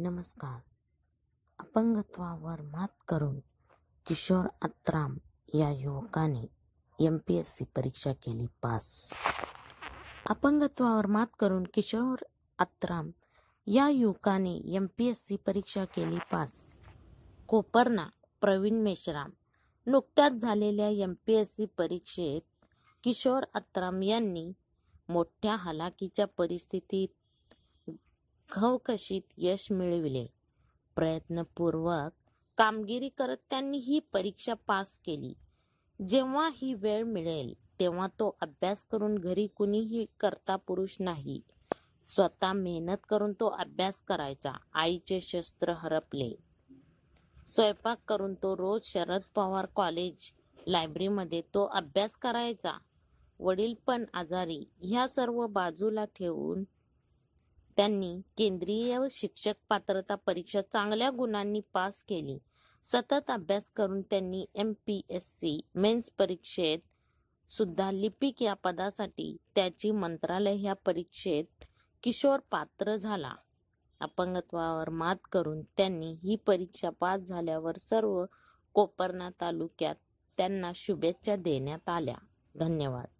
नमस्कार अपंगत्वावर मात करून किशोर अत्राम या युवकाने एम पी परीक्षा केली पास अपंगत्वावर मात करून किशोर अत्राम या युवकाने एम पी एस सी परीक्षा केली पास कोपरना प्रवीण मेश्राम नुकत्याच झालेल्या एम पी एस सी परीक्षेत किशोर अत्राम यांनी मोठ्या हलाकीच्या परिस्थितीत खवखशीत यश मिळविले प्रयत्नपूर्वक कामगिरी करत त्यांनी ही परीक्षा पास केली जेव्हा ही वेळ मिळेल तेव्हा तो अभ्यास करून घरी कुणीही करता पुरुष नाही स्वतः मेहनत करून तो अभ्यास करायचा आईचे शस्त्र हरपले स्वयंपाक करून तो रोज शरद पवार कॉलेज लायब्ररीमध्ये तो अभ्यास करायचा वडील पण आजारी ह्या सर्व बाजूला ठेवून त्यांनी केंद्रीय शिक्षक पात्रता परीक्षा चांगल्या गुणांनी पास केली सतत अभ्यास करून त्यांनी M P S C mains परीक्षेत सुद्धा लिपिक या पदासाठी त्याची मंत्रालय ह्या परीक्षेत किशोर पात्र झाला अपंगत्वावर मात करून त्यांनी ही परीक्षा पास झाल्यावर सर्व कोपरणा तालुक्यात त्यांना शुभेच्छा देण्यात आल्या धन्यवाद